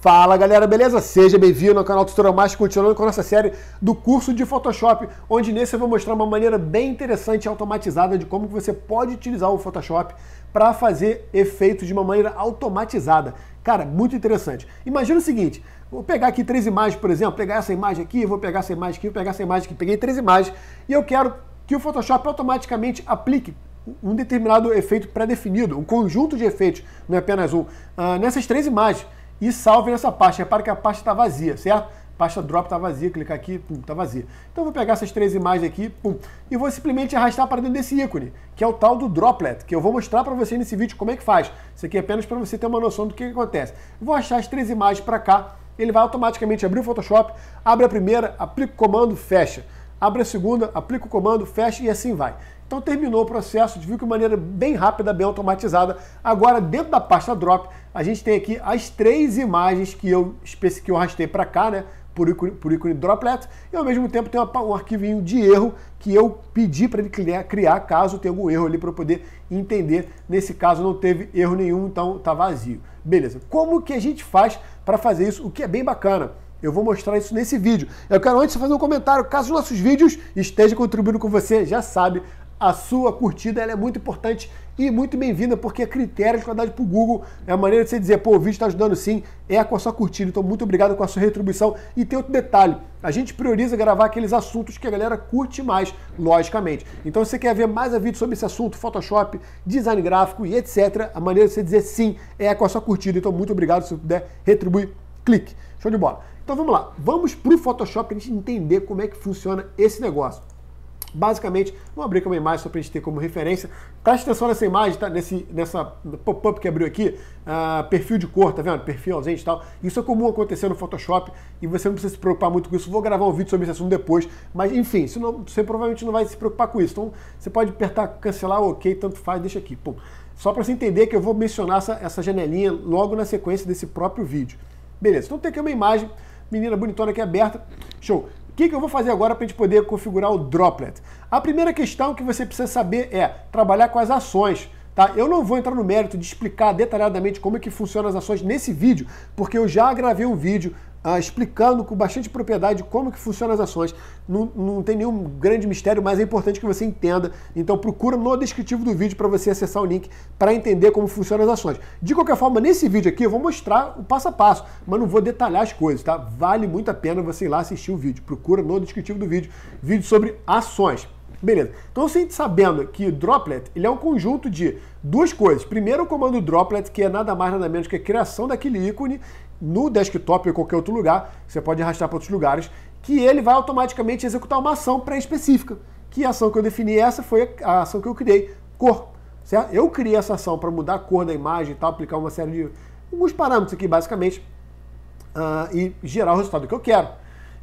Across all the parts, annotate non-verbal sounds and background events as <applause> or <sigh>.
Fala galera, beleza? Seja bem-vindo ao canal Tutorial Mais, continuando com a nossa série do curso de Photoshop, onde nesse eu vou mostrar uma maneira bem interessante e automatizada de como você pode utilizar o Photoshop para fazer efeitos de uma maneira automatizada. Cara, muito interessante. Imagina o seguinte, vou pegar aqui três imagens, por exemplo, pegar essa imagem aqui, vou pegar essa imagem aqui, vou pegar essa imagem aqui, peguei três imagens e eu quero que o Photoshop automaticamente aplique um determinado efeito pré-definido, um conjunto de efeitos, não é apenas um, uh, nessas três imagens e salve nessa pasta. Repara que a pasta está vazia, certo? Pasta drop está vazia, clicar aqui, pum, está vazia. Então eu vou pegar essas três imagens aqui, pum, e vou simplesmente arrastar para dentro desse ícone, que é o tal do droplet, que eu vou mostrar para você nesse vídeo como é que faz. Isso aqui é apenas para você ter uma noção do que, que acontece. Eu vou achar as três imagens para cá, ele vai automaticamente abrir o Photoshop, abre a primeira, aplica o comando, fecha. Abre a segunda, aplica o comando, fecha e assim vai. Então terminou o processo, viu que maneira bem rápida, bem automatizada. Agora, dentro da pasta Drop, a gente tem aqui as três imagens que eu, que eu rastei para cá, né? Por ícone, por ícone droplet, e ao mesmo tempo tem uma, um arquivinho de erro que eu pedi para ele criar, criar, caso tenha algum erro ali para poder entender. Nesse caso não teve erro nenhum, então tá vazio. Beleza, como que a gente faz para fazer isso? O que é bem bacana. Eu vou mostrar isso nesse vídeo. Eu quero antes fazer um comentário. Caso nossos vídeos estejam contribuindo com você, já sabe, a sua curtida é muito importante e muito bem-vinda, porque é critério de qualidade para o Google. É a maneira de você dizer, pô, o vídeo está ajudando sim, é com a sua curtida. Então, muito obrigado com a sua retribuição. E tem outro detalhe: a gente prioriza gravar aqueles assuntos que a galera curte mais, logicamente. Então, se você quer ver mais a vídeo sobre esse assunto, Photoshop, design gráfico e etc., a maneira de você dizer sim é com a sua curtida. Então, muito obrigado. Se você puder, retribuir, clique. Show de bola. Então vamos lá, vamos para o Photoshop para a gente entender como é que funciona esse negócio. Basicamente, vou abrir aqui uma imagem só para a gente ter como referência. Preste atenção nessa imagem, tá? Nesse, nessa pop-up que abriu aqui, uh, perfil de cor, tá vendo? Perfil ausente e tal. Isso é comum acontecer no Photoshop e você não precisa se preocupar muito com isso. Vou gravar um vídeo sobre esse assunto depois, mas enfim, não, você provavelmente não vai se preocupar com isso. Então você pode apertar cancelar, ok, tanto faz, deixa aqui. Pum. Só para você entender que eu vou mencionar essa, essa janelinha logo na sequência desse próprio vídeo. Beleza, então tem aqui uma imagem menina bonitona aqui é aberta. Show que, que eu vou fazer agora para a gente poder configurar o Droplet? A primeira questão que você precisa saber é trabalhar com as ações. Tá? Eu não vou entrar no mérito de explicar detalhadamente como é que funcionam as ações nesse vídeo, porque eu já gravei um vídeo ah, explicando com bastante propriedade como que funcionam as ações. Não, não tem nenhum grande mistério, mas é importante que você entenda. Então procura no descritivo do vídeo para você acessar o link para entender como funcionam as ações. De qualquer forma, nesse vídeo aqui eu vou mostrar o passo a passo, mas não vou detalhar as coisas, tá? Vale muito a pena você ir lá assistir o vídeo. Procura no descritivo do vídeo, vídeo sobre ações. Beleza. Então, sem sabendo que droplet ele é um conjunto de duas coisas. Primeiro, o comando droplet, que é nada mais nada menos que a criação daquele ícone, no desktop ou qualquer outro lugar, você pode arrastar para outros lugares, que ele vai automaticamente executar uma ação pré-específica. Que ação que eu defini essa foi a ação que eu criei, cor. Certo? Eu criei essa ação para mudar a cor da imagem e tal, aplicar uma série de alguns parâmetros aqui, basicamente, uh, e gerar o resultado que eu quero.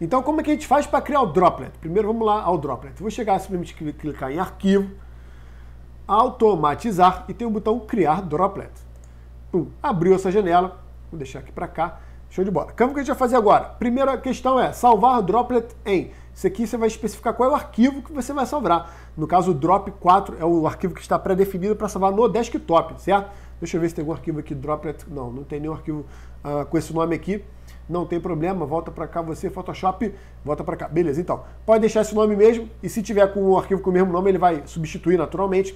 Então, como é que a gente faz para criar o droplet? Primeiro, vamos lá ao droplet. Vou chegar, simplesmente clicar em arquivo, automatizar, e tem o botão criar droplet. Pum, abriu essa janela, Vou deixar aqui para cá. Show de bola. Campo que a gente vai fazer agora. Primeira questão é salvar droplet em. Isso aqui você vai especificar qual é o arquivo que você vai salvar. No caso, o drop 4 é o arquivo que está pré-definido para salvar no desktop, certo? Deixa eu ver se tem algum arquivo aqui, droplet. Não, não tem nenhum arquivo uh, com esse nome aqui. Não tem problema, volta para cá você, Photoshop, volta para cá. Beleza, então. Pode deixar esse nome mesmo e se tiver com o um arquivo com o mesmo nome, ele vai substituir naturalmente.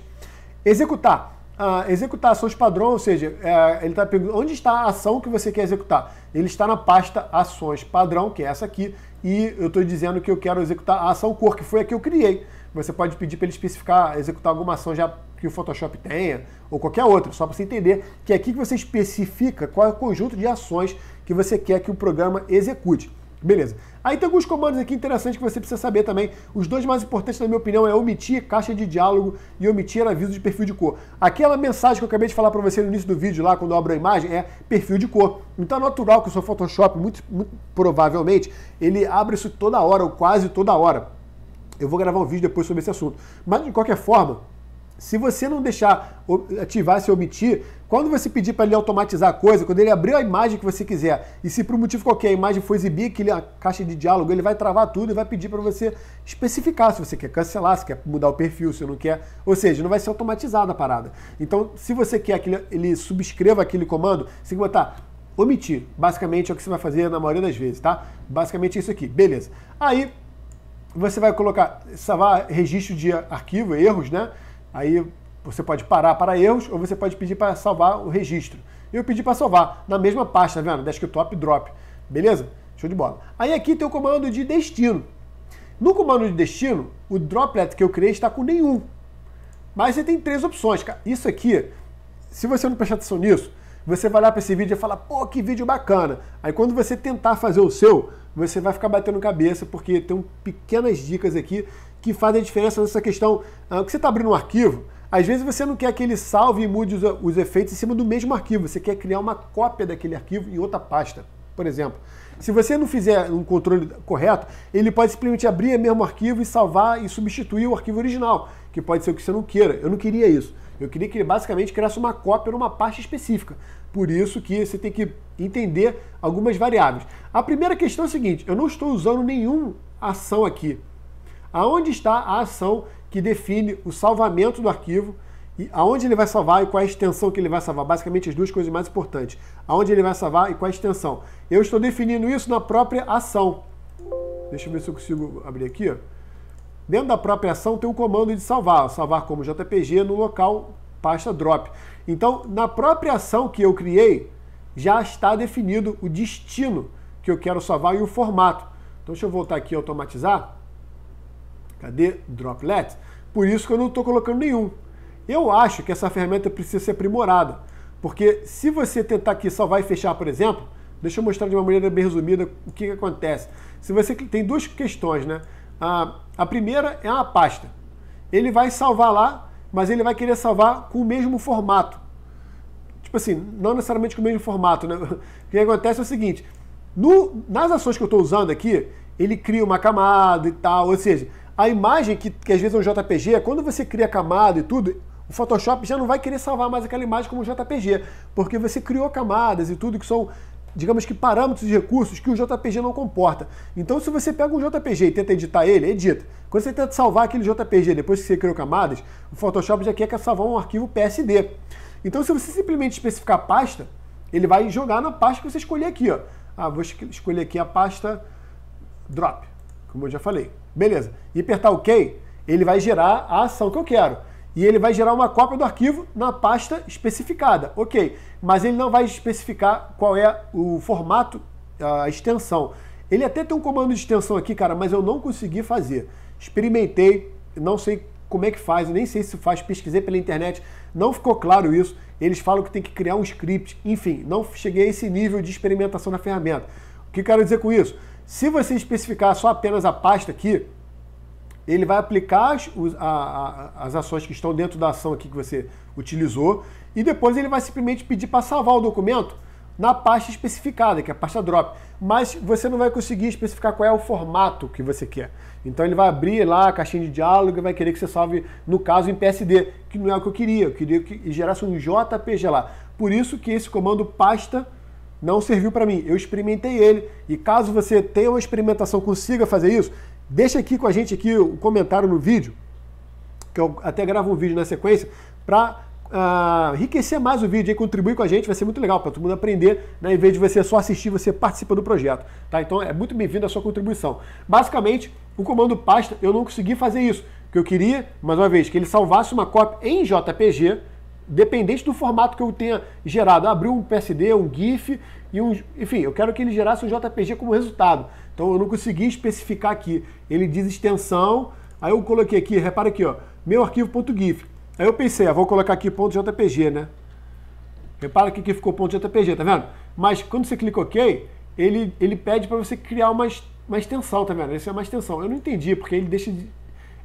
Executar ah, executar ações padrão, ou seja, é, ele está perguntando onde está a ação que você quer executar. Ele está na pasta ações padrão, que é essa aqui, e eu estou dizendo que eu quero executar a ação cor, que foi a que eu criei. Você pode pedir para ele especificar, executar alguma ação já que o Photoshop tenha, ou qualquer outra, só para você entender que é aqui que você especifica qual é o conjunto de ações que você quer que o programa execute. Beleza. Aí tem alguns comandos aqui interessantes que você precisa saber também. Os dois mais importantes, na minha opinião, é omitir caixa de diálogo e omitir aviso de perfil de cor. Aquela mensagem que eu acabei de falar para você no início do vídeo, lá quando eu abro a imagem, é perfil de cor. Então é natural que o seu Photoshop, muito, muito provavelmente, ele abre isso toda hora ou quase toda hora. Eu vou gravar um vídeo depois sobre esse assunto. Mas, de qualquer forma, se você não deixar ativar esse omitir, quando você pedir para ele automatizar a coisa, quando ele abrir a imagem que você quiser, e se por um motivo qualquer a imagem for exibir aquele a caixa de diálogo, ele vai travar tudo e vai pedir para você especificar se você quer cancelar, se quer mudar o perfil, se não quer. Ou seja, não vai ser automatizada a parada. Então, se você quer que ele subscreva aquele comando, você tem que botar omitir. Basicamente é o que você vai fazer na maioria das vezes, tá? Basicamente é isso aqui. Beleza. Aí você vai colocar, salvar registro de arquivo, erros, né? Aí você pode parar para erros ou você pode pedir para salvar o registro. Eu pedi para salvar na mesma pasta, tá vendo? Desktop drop. Beleza? Show de bola. Aí aqui tem o comando de destino. No comando de destino, o droplet que eu criei está com nenhum. Mas você tem três opções. Isso aqui, se você não prestar atenção nisso, você vai lá para esse vídeo e falar, pô, que vídeo bacana. Aí quando você tentar fazer o seu, você vai ficar batendo cabeça, porque tem pequenas dicas aqui que fazem diferença nessa questão. Ah, que você está abrindo um arquivo, às vezes você não quer que ele salve e mude os, os efeitos em cima do mesmo arquivo, você quer criar uma cópia daquele arquivo em outra pasta, por exemplo. Se você não fizer um controle correto, ele pode simplesmente abrir o mesmo arquivo e salvar e substituir o arquivo original, que pode ser o que você não queira. Eu não queria isso. Eu queria que ele basicamente criasse uma cópia numa pasta específica. Por isso que você tem que entender algumas variáveis. A primeira questão é a seguinte, eu não estou usando nenhuma ação aqui. Aonde está a ação que define o salvamento do arquivo e aonde ele vai salvar e qual é a extensão que ele vai salvar. Basicamente, as duas coisas mais importantes. Aonde ele vai salvar e qual é a extensão. Eu estou definindo isso na própria ação. Deixa eu ver se eu consigo abrir aqui. Dentro da própria ação tem um comando de salvar. Salvar como JPG no local pasta drop. Então, na própria ação que eu criei, já está definido o destino que eu quero salvar e o formato. Então, deixa eu voltar aqui e automatizar. Cadê droplets? Por isso que eu não estou colocando nenhum. Eu acho que essa ferramenta precisa ser aprimorada, porque se você tentar aqui salvar e fechar, por exemplo, deixa eu mostrar de uma maneira bem resumida o que, que acontece. Se você tem duas questões, né? A, a primeira é uma pasta. Ele vai salvar lá, mas ele vai querer salvar com o mesmo formato. Tipo assim, não necessariamente com o mesmo formato, né? <laughs> O que acontece é o seguinte, no, nas ações que eu estou usando aqui, ele cria uma camada e tal, ou seja, a imagem que, que às vezes é um JPG, quando você cria camada e tudo, o Photoshop já não vai querer salvar mais aquela imagem como JPG, porque você criou camadas e tudo que são, digamos que parâmetros de recursos que o JPG não comporta. Então, se você pega um JPG e tenta editar ele, edita. Quando você tenta salvar aquele JPG depois que você criou camadas, o Photoshop já quer salvar um arquivo PSD. Então, se você simplesmente especificar a pasta, ele vai jogar na pasta que você escolher aqui, ó. Ah, vou escolher aqui a pasta drop como eu já falei. Beleza. E apertar OK, ele vai gerar a ação que eu quero. E ele vai gerar uma cópia do arquivo na pasta especificada. Ok. Mas ele não vai especificar qual é o formato, a extensão. Ele até tem um comando de extensão aqui, cara, mas eu não consegui fazer. Experimentei, não sei como é que faz, nem sei se faz, pesquisei pela internet, não ficou claro isso. Eles falam que tem que criar um script, enfim, não cheguei a esse nível de experimentação na ferramenta. O que quero dizer com isso? Se você especificar só apenas a pasta aqui, ele vai aplicar as, a, a, as ações que estão dentro da ação aqui que você utilizou e depois ele vai simplesmente pedir para salvar o documento na pasta especificada, que é a pasta drop. Mas você não vai conseguir especificar qual é o formato que você quer. Então ele vai abrir lá a caixinha de diálogo e vai querer que você salve, no caso, em PSD, que não é o que eu queria. Eu queria que gerasse um JPG lá. Por isso que esse comando pasta não serviu para mim. Eu experimentei ele. E caso você tenha uma experimentação, consiga fazer isso, deixa aqui com a gente aqui o um comentário no vídeo, que eu até gravo um vídeo na sequência, para uh, ah, enriquecer mais o vídeo e contribuir com a gente, vai ser muito legal para todo mundo aprender, né? em vez de você só assistir, você participa do projeto. Tá? Então é muito bem-vindo a sua contribuição. Basicamente, o comando pasta, eu não consegui fazer isso, que eu queria, mais uma vez, que ele salvasse uma cópia em JPG, dependente do formato que eu tenha gerado. abriu um PSD, um GIF e um. Enfim, eu quero que ele gerasse um JPG como resultado. Então eu não consegui especificar aqui. Ele diz extensão, aí eu coloquei aqui, repara aqui, ó, meu arquivo.gif. Aí eu pensei, ah, vou colocar aqui .jpg, né? Repara aqui que ficou .jpg, tá vendo? Mas quando você clica OK, ele, ele pede para você criar uma, uma extensão, tá vendo? Isso é uma extensão. Eu não entendi, porque ele deixa de...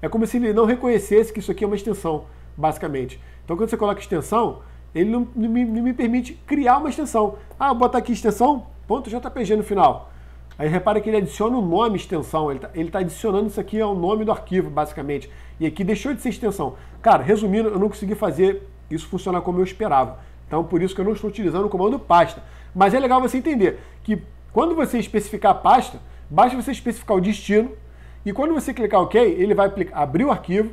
É como se ele não reconhecesse que isso aqui é uma extensão, basicamente. Então quando você coloca extensão, ele não, não, me, não me, permite criar uma extensão. Ah, vou botar aqui extensão, ponto .jpg no final. Aí repara que ele adiciona o nome extensão, ele está tá adicionando isso aqui ao nome do arquivo, basicamente. E aqui deixou de ser extensão. Cara, resumindo, eu não consegui fazer isso funcionar como eu esperava. Então por isso que eu não estou utilizando o comando pasta. Mas é legal você entender que quando você especificar a pasta, basta você especificar o destino, e quando você clicar OK, ele vai abrir o arquivo,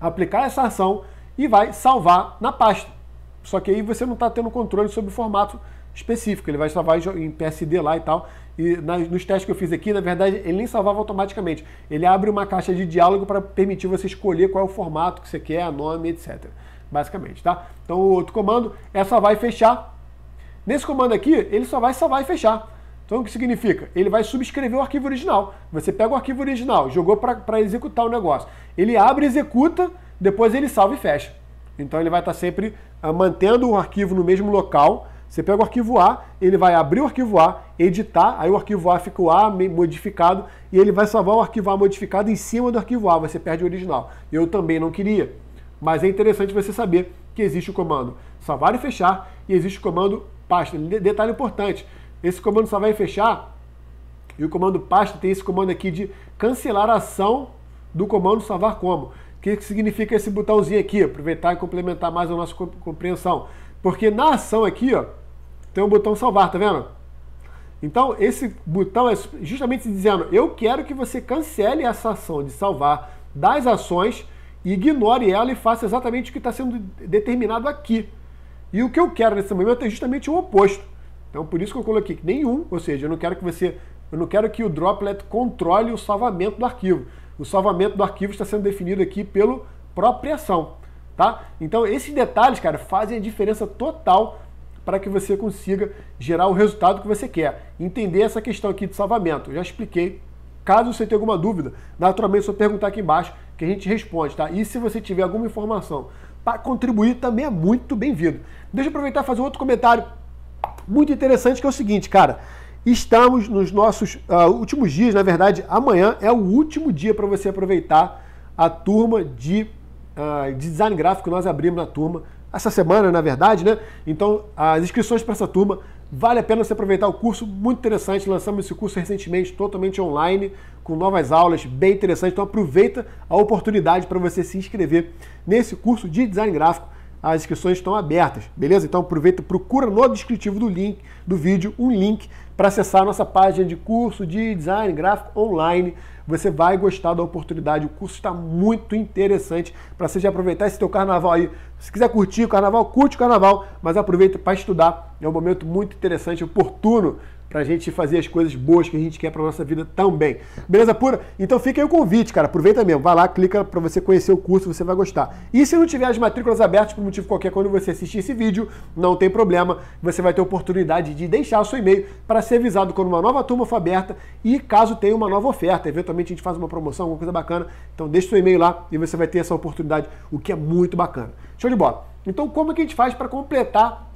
aplicar essa ação, e vai salvar na pasta. Só que aí você não está tendo controle sobre o formato específico. Ele vai salvar em PSD lá e tal. E nos testes que eu fiz aqui, na verdade, ele nem salvava automaticamente. Ele abre uma caixa de diálogo para permitir você escolher qual é o formato que você quer, nome, etc. Basicamente, tá? Então o outro comando é salvar e fechar. Nesse comando aqui, ele só vai salvar e fechar. Então o que significa? Ele vai subscrever o arquivo original. Você pega o arquivo original, jogou para executar o negócio. Ele abre e executa depois ele salva e fecha. Então ele vai estar tá sempre ah, mantendo o arquivo no mesmo local. Você pega o arquivo A, ele vai abrir o arquivo A, editar, aí o arquivo A fica o A modificado e ele vai salvar o arquivo A modificado em cima do arquivo A, você perde o original. Eu também não queria, mas é interessante você saber que existe o comando salvar e fechar e existe o comando pasta. Detalhe importante, esse comando salvar e fechar e o comando pasta tem esse comando aqui de cancelar a ação do comando salvar como que significa esse botãozinho aqui? Aproveitar e complementar mais a nossa compreensão. Porque na ação aqui, ó, tem um botão salvar, tá vendo? Então, esse botão é justamente dizendo, eu quero que você cancele essa ação de salvar das ações, ignore ela e faça exatamente o que está sendo determinado aqui. E o que eu quero nesse momento é justamente o oposto. Então, por isso que eu coloquei nenhum, ou seja, eu não quero que você eu não quero que o droplet controle o salvamento do arquivo. O salvamento do arquivo está sendo definido aqui pelo propriação, tá? Então esses detalhes, cara, fazem a diferença total para que você consiga gerar o resultado que você quer. Entender essa questão aqui de salvamento. Eu já expliquei. Caso você tenha alguma dúvida, naturalmente é só perguntar aqui embaixo que a gente responde, tá? E se você tiver alguma informação para contribuir, também é muito bem-vindo. Deixa eu aproveitar e fazer outro comentário muito interessante que é o seguinte, cara. Estamos nos nossos uh, últimos dias, na verdade, amanhã é o último dia para você aproveitar a turma de, uh, de design gráfico nós abrimos na turma essa semana, na verdade, né? Então, as inscrições para essa turma vale a pena você aproveitar o curso, muito interessante. Lançamos esse curso recentemente, totalmente online, com novas aulas, bem interessante. Então, aproveita a oportunidade para você se inscrever nesse curso de design gráfico as inscrições estão abertas, beleza? Então aproveita, procura no descritivo do link do vídeo um link para acessar a nossa página de curso de design gráfico online. Você vai gostar da oportunidade, o curso está muito interessante para você já aproveitar esse teu carnaval aí. Se quiser curtir o carnaval, curte o carnaval, mas aproveita para estudar. É um momento muito interessante, oportuno para a gente fazer as coisas boas que a gente quer para nossa vida também. Beleza pura? Então fica aí o convite, cara. Aproveita mesmo, vai lá, clica para você conhecer o curso, você vai gostar. E se não tiver as matrículas abertas por motivo qualquer quando você assistir esse vídeo, não tem problema, você vai ter oportunidade de deixar o seu e-mail para ser avisado quando uma nova turma for aberta e caso tenha uma nova oferta, eventualmente a gente faz uma promoção, alguma coisa bacana. Então deixa o seu e-mail lá e você vai ter essa oportunidade, o que é muito bacana. Show de bola. Então, como é que a gente faz para completar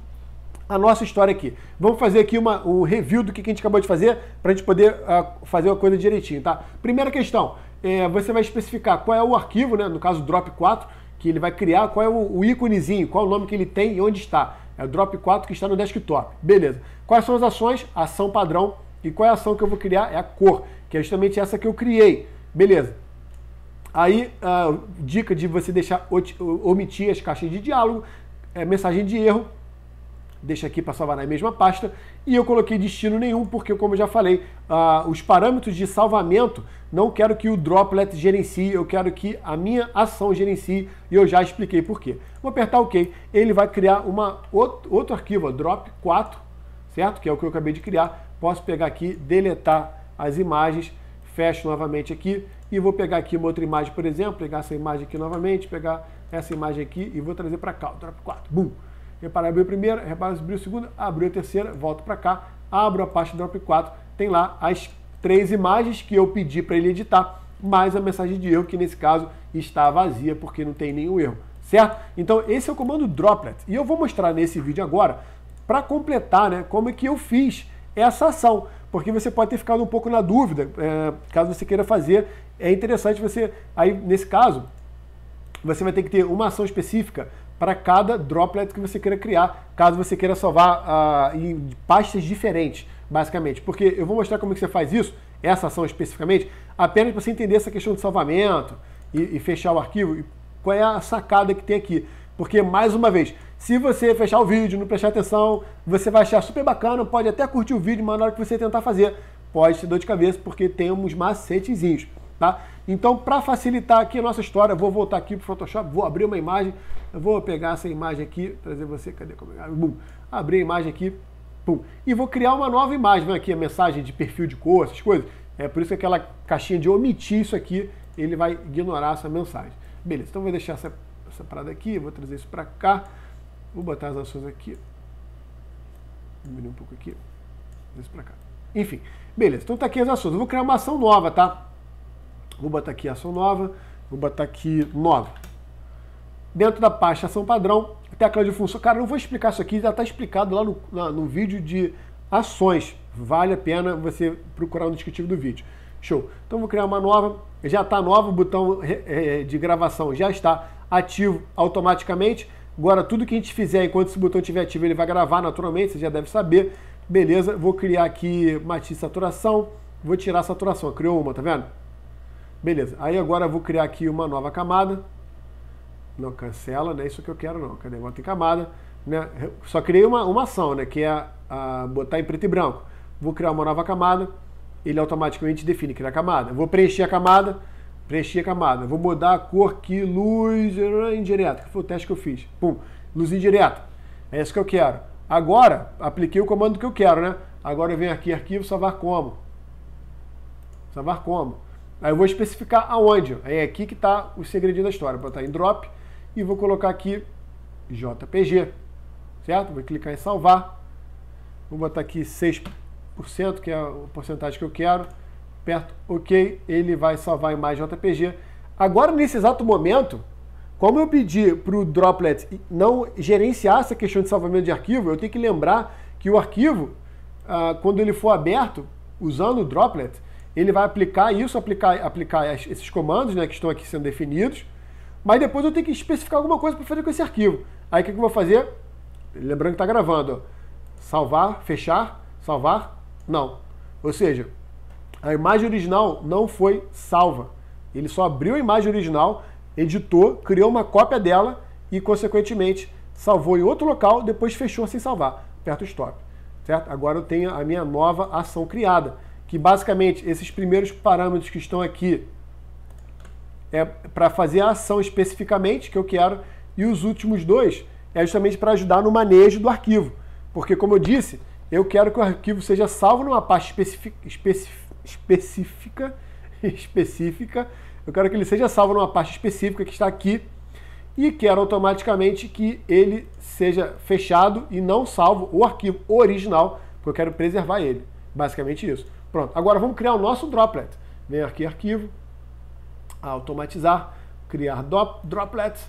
a nossa história aqui. Vamos fazer aqui uma, o review do que a gente acabou de fazer para a gente poder uh, fazer uma coisa direitinho, tá? Primeira questão, é, você vai especificar qual é o arquivo, né? No caso, drop 4, que ele vai criar, qual é o, o íconezinho, qual é o nome que ele tem e onde está. É o drop 4 que está no desktop. Beleza. Quais são as ações? Ação padrão. E qual é a ação que eu vou criar? É a cor, que é justamente essa que eu criei. Beleza. Aí, a ah, dica de você deixar omitir as caixas de diálogo, é, mensagem de erro, deixa aqui para salvar na mesma pasta. E eu coloquei destino nenhum, porque, como eu já falei, uh, os parâmetros de salvamento não quero que o droplet gerencie, eu quero que a minha ação gerencie e eu já expliquei por quê. Vou apertar OK, ele vai criar uma, outro, outro arquivo, ó, drop 4, certo? Que é o que eu acabei de criar. Posso pegar aqui, deletar as imagens, fecho novamente aqui e vou pegar aqui uma outra imagem, por exemplo, pegar essa imagem aqui novamente, pegar essa imagem aqui e vou trazer para cá, o drop 4. Bum! Reparei, abriu a primeira, reparei, abriu a segunda, abriu a terceira, volto para cá, abro a pasta Drop 4, tem lá as três imagens que eu pedi para ele editar, mais a mensagem de erro, que nesse caso está vazia, porque não tem nenhum erro, certo? Então esse é o comando droplet, e eu vou mostrar nesse vídeo agora, para completar, né, como é que eu fiz essa ação, porque você pode ter ficado um pouco na dúvida, é, caso você queira fazer, é interessante você, aí nesse caso, você vai ter que ter uma ação específica para cada droplet que você queira criar, caso você queira salvar uh, em pastas diferentes, basicamente. Porque eu vou mostrar como é que você faz isso, essa ação especificamente, apenas para você entender essa questão de salvamento e, e fechar o arquivo. E qual é a sacada que tem aqui? Porque, mais uma vez, se você fechar o vídeo, não prestar atenção, você vai achar super bacana, pode até curtir o vídeo, mas na hora que você tentar fazer, pode ter dor de cabeça, porque tem uns macetezinhos, tá? Então, para facilitar aqui a nossa história, vou voltar aqui para o Photoshop, vou abrir uma imagem, vou pegar essa imagem aqui, trazer você, cadê? É? Bum, abri a imagem aqui, pum, e vou criar uma nova imagem, vem aqui a mensagem de perfil de cor, essas coisas. É por isso que aquela caixinha de omitir isso aqui, ele vai ignorar essa mensagem. Beleza, então vou deixar essa, essa parada aqui, vou trazer isso para cá, vou botar as ações aqui, diminuir um pouco aqui, isso para cá. Enfim, beleza, então tá aqui as ações. Eu vou criar uma ação nova, tá? Vou botar aqui ação nova, vou botar aqui nova. Dentro da pasta ação padrão, tecla de função. Cara, não vou explicar isso aqui, já está explicado lá no, na, no vídeo de ações. Vale a pena você procurar no descritivo do vídeo. Show. Então vou criar uma nova. Já está nova, o botão é, é, de gravação já está ativo automaticamente. Agora, tudo que a gente fizer enquanto esse botão estiver ativo, ele vai gravar naturalmente, você já deve saber. Beleza, vou criar aqui matiz saturação, vou tirar a saturação. Criou uma, tá vendo? Beleza, aí agora eu vou criar aqui uma nova camada. Não, cancela, não é isso que eu quero não. Cadê? Bota em camada. Né? Só criei uma, uma ação, né? que é a, botar em preto e branco. Vou criar uma nova camada, ele automaticamente define criar camada. Vou preencher a camada, preenchi a camada. Vou mudar a cor que luz indireta, que foi o teste que eu fiz. Pum, luz indireta. É isso que eu quero. Agora, apliquei o comando que eu quero, né? Agora vem aqui, arquivo, salvar como. Salvar como. Aí eu vou especificar aonde. Aí é aqui que está o segredinho da história. Vou botar em drop e vou colocar aqui JPG, certo? Vou clicar em salvar. Vou botar aqui 6%, que é a porcentagem que eu quero. Aperto OK, ele vai salvar em mais JPG. Agora, nesse exato momento, como eu pedi para o Droplet não gerenciar essa questão de salvamento de arquivo, eu tenho que lembrar que o arquivo, ah, quando ele for aberto, usando o Droplet, ele vai aplicar isso, aplicar, aplicar esses comandos né, que estão aqui sendo definidos, mas depois eu tenho que especificar alguma coisa para fazer com esse arquivo. Aí o que, eu vou fazer? Lembrando que está gravando, salvar, fechar, salvar, não. Ou seja, a imagem original não foi salva. Ele só abriu a imagem original, editou, criou uma cópia dela e, consequentemente, salvou em outro local, depois fechou sem salvar. Perto o stop. Certo? Agora eu tenho a minha nova ação criada que basicamente esses primeiros parâmetros que estão aqui é para fazer a ação especificamente que eu quero, e os últimos dois é justamente para ajudar no manejo do arquivo. Porque, como eu disse, eu quero que o arquivo seja salvo numa pasta específica específica, <laughs> específica, eu quero que ele seja salvo numa pasta específica que está aqui, e quero automaticamente que ele seja fechado e não salvo o arquivo original, porque eu quero preservar ele. Basicamente isso. Pronto, agora vamos criar o nosso droplet. Venho aqui, arquivo, automatizar, criar drop, droplet.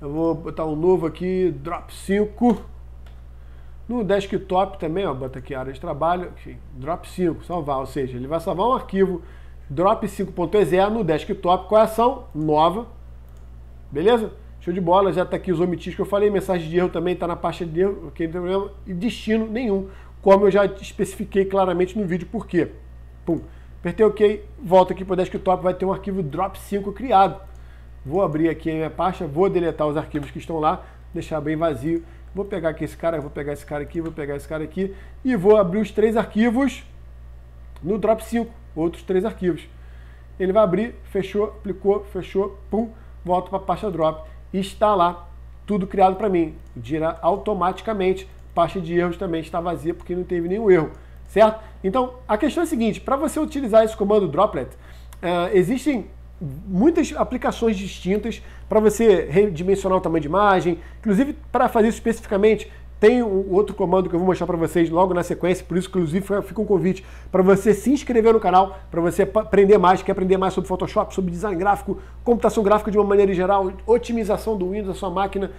Eu vou botar um novo aqui, drop 5. No desktop também, ó, bota aqui área de trabalho, drop 5, salvar, ou seja, ele vai salvar um arquivo drop 5.0 no desktop com é a ação nova, beleza? Show de bola, já está aqui os omitis que eu falei, mensagem de erro também está na pasta de erro, ok, não tem problema, e destino nenhum, como eu já especifiquei claramente no vídeo, por quê? Pum. Apertei OK, volto aqui para o desktop, vai ter um arquivo drop 5 criado. Vou abrir aqui a minha pasta, vou deletar os arquivos que estão lá, deixar bem vazio. Vou pegar aqui esse cara, vou pegar esse cara aqui, vou pegar esse cara aqui e vou abrir os três arquivos no drop 5, outros três arquivos. Ele vai abrir, fechou, aplicou, fechou, pum, volto para a pasta drop e está lá tudo criado para mim. Gira automaticamente, pasta de erros também está vazia porque não teve nenhum erro certo? Então, a questão é a seguinte, para você utilizar esse comando droplet, uh, existem muitas aplicações distintas para você redimensionar o tamanho de imagem, inclusive para fazer isso especificamente, tem um outro comando que eu vou mostrar para vocês logo na sequência, por isso, inclusive, fica um convite para você se inscrever no canal, para você aprender mais, quer aprender mais sobre Photoshop, sobre design gráfico, computação gráfica de uma maneira geral, otimização do Windows da sua máquina,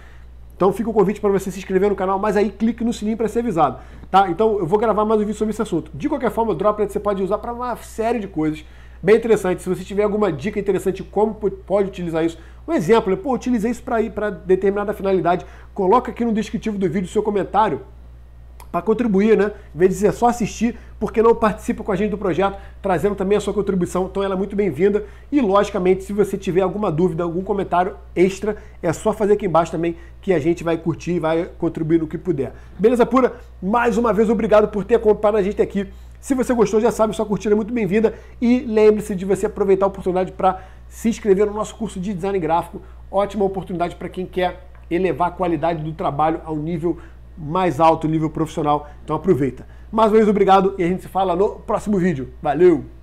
então fica o convite para você se inscrever no canal, mas aí clique no sininho para ser avisado, tá? Então eu vou gravar mais um vídeo sobre esse assunto. De qualquer forma, o Droplet você pode usar para uma série de coisas bem interessante. Se você tiver alguma dica interessante de como pode utilizar isso, um exemplo, é, pô, utilizei isso para ir para determinada finalidade, coloca aqui no descritivo do vídeo o seu comentário para contribuir, né? Em vez de ser é só assistir, porque não participa com a gente do projeto, trazendo também a sua contribuição. Então ela é muito bem-vinda. E, logicamente, se você tiver alguma dúvida, algum comentário extra, é só fazer aqui embaixo também, que a gente vai curtir e vai contribuir no que puder. Beleza pura? Mais uma vez, obrigado por ter acompanhado a gente aqui. Se você gostou, já sabe, sua curtida é muito bem-vinda. E lembre-se de você aproveitar a oportunidade para se inscrever no nosso curso de design gráfico. Ótima oportunidade para quem quer elevar a qualidade do trabalho ao nível mais alto nível profissional. Então aproveita. Mais uma vez, obrigado e a gente se fala no próximo vídeo. Valeu!